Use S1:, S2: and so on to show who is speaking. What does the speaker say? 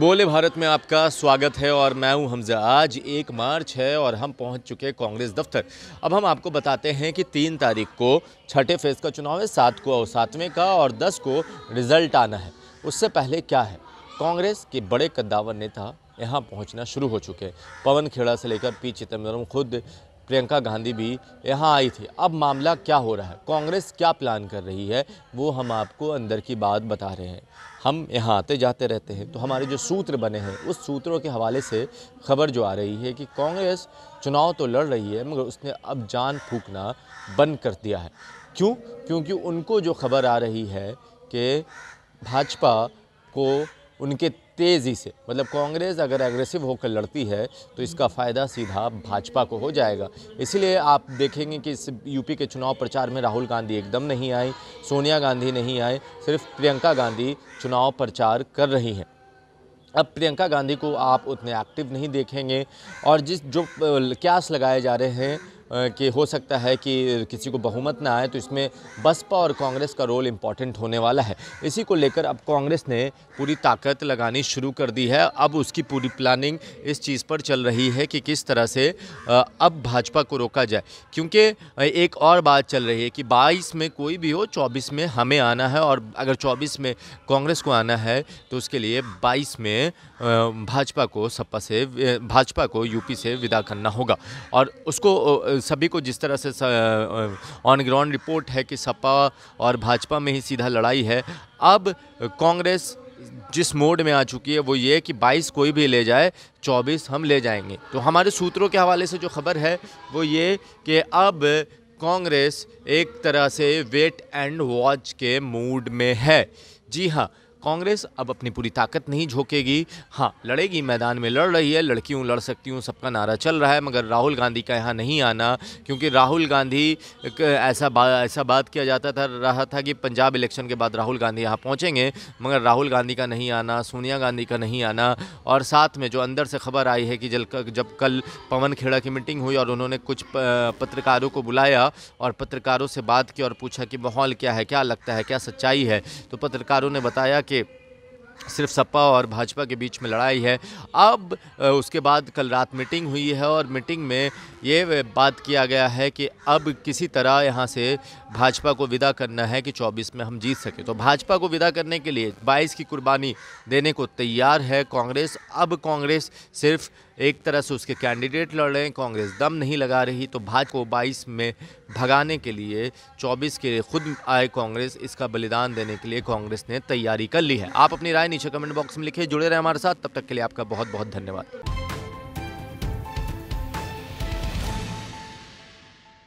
S1: बोले भारत में आपका स्वागत है और मैं हूं हमजा आज एक मार्च है और हम पहुंच चुके कांग्रेस दफ्तर अब हम आपको बताते हैं कि तीन तारीख को छठे फेज़ का चुनाव है सात को और सातवें का और दस को रिजल्ट आना है उससे पहले क्या है कांग्रेस के बड़े कद्दावर नेता यहाँ पहुंचना शुरू हो चुके हैं पवन खेड़ा से लेकर पी चिदम्बरम खुद प्रियंका गांधी भी यहाँ आई थी अब मामला क्या हो रहा है कांग्रेस क्या प्लान कर रही है वो हम आपको अंदर की बात बता रहे हैं हम यहाँ आते जाते रहते हैं तो हमारे जो सूत्र बने हैं उस सूत्रों के हवाले से खबर जो आ रही है कि कांग्रेस चुनाव तो लड़ रही है मगर उसने अब जान फूकना बंद कर दिया है क्यों क्योंकि उनको जो खबर आ रही है कि भाजपा को उनके तेज़ी से मतलब कांग्रेस अगर एग्रेसिव होकर लड़ती है तो इसका फ़ायदा सीधा भाजपा को हो जाएगा इसलिए आप देखेंगे कि इस यूपी के चुनाव प्रचार में राहुल गांधी एकदम नहीं आए सोनिया गांधी नहीं आए सिर्फ प्रियंका गांधी चुनाव प्रचार कर रही हैं अब प्रियंका गांधी को आप उतने एक्टिव नहीं देखेंगे और जिस जो क्यास लगाए जा रहे हैं कि हो सकता है कि किसी को बहुमत ना आए तो इसमें बसपा और कांग्रेस का रोल इम्पॉर्टेंट होने वाला है इसी को लेकर अब कांग्रेस ने पूरी ताकत लगानी शुरू कर दी है अब उसकी पूरी प्लानिंग इस चीज़ पर चल रही है कि किस तरह से अब भाजपा को रोका जाए क्योंकि एक और बात चल रही है कि बाईस में कोई भी हो चौबीस में हमें आना है और अगर चौबीस में कांग्रेस को आना है तो उसके लिए बाईस में भाजपा को सपा से भाजपा को यूपी से विदा करना होगा और उसको सभी को जिस तरह से ऑन ग्राउंड रिपोर्ट है कि सपा और भाजपा में ही सीधा लड़ाई है अब कांग्रेस जिस मोड में आ चुकी है वो ये कि 22 कोई भी ले जाए 24 हम ले जाएंगे तो हमारे सूत्रों के हवाले से जो खबर है वो ये कि अब कांग्रेस एक तरह से वेट एंड वॉच के मूड में है जी हाँ कांग्रेस अब अपनी पूरी ताकत नहीं झोंकेगी हाँ लड़ेगी मैदान में लड़ रही है लड़की हूँ लड़ सकती हूँ सबका नारा चल रहा है मगर राहुल गांधी का यहाँ नहीं आना क्योंकि राहुल गांधी ऐसा बा, ऐसा बात किया जाता था रहा था कि पंजाब इलेक्शन के बाद राहुल गांधी यहाँ पहुँचेंगे मगर राहुल गांधी का नहीं आना सोनिया गांधी का नहीं आना और साथ में जो अंदर से खबर आई है कि जल जब कल पवन खेड़ा की मीटिंग हुई और उन्होंने कुछ पत्रकारों को बुलाया और पत्रकारों से बात की और पूछा कि माहौल क्या है क्या लगता है क्या सच्चाई है तो पत्रकारों ने बताया सिर्फ सपा और भाजपा के बीच में लड़ाई है अब उसके बाद कल रात मीटिंग हुई है और मीटिंग में ये बात किया गया है कि अब किसी तरह यहाँ से भाजपा को विदा करना है कि 24 में हम जीत सकें तो भाजपा को विदा करने के लिए 22 की कुर्बानी देने को तैयार है कांग्रेस अब कांग्रेस सिर्फ एक तरह से उसके कैंडिडेट लड़ रहे हैं कांग्रेस दम नहीं लगा रही तो भाजपा को बाईस में भगाने के लिए 24 के लिए खुद आए कांग्रेस इसका बलिदान देने के लिए कांग्रेस ने तैयारी कर ली है आप अपनी राय नीचे कमेंट बॉक्स में लिखे जुड़े रहे हमारे साथ तब तक के लिए आपका बहुत बहुत धन्यवाद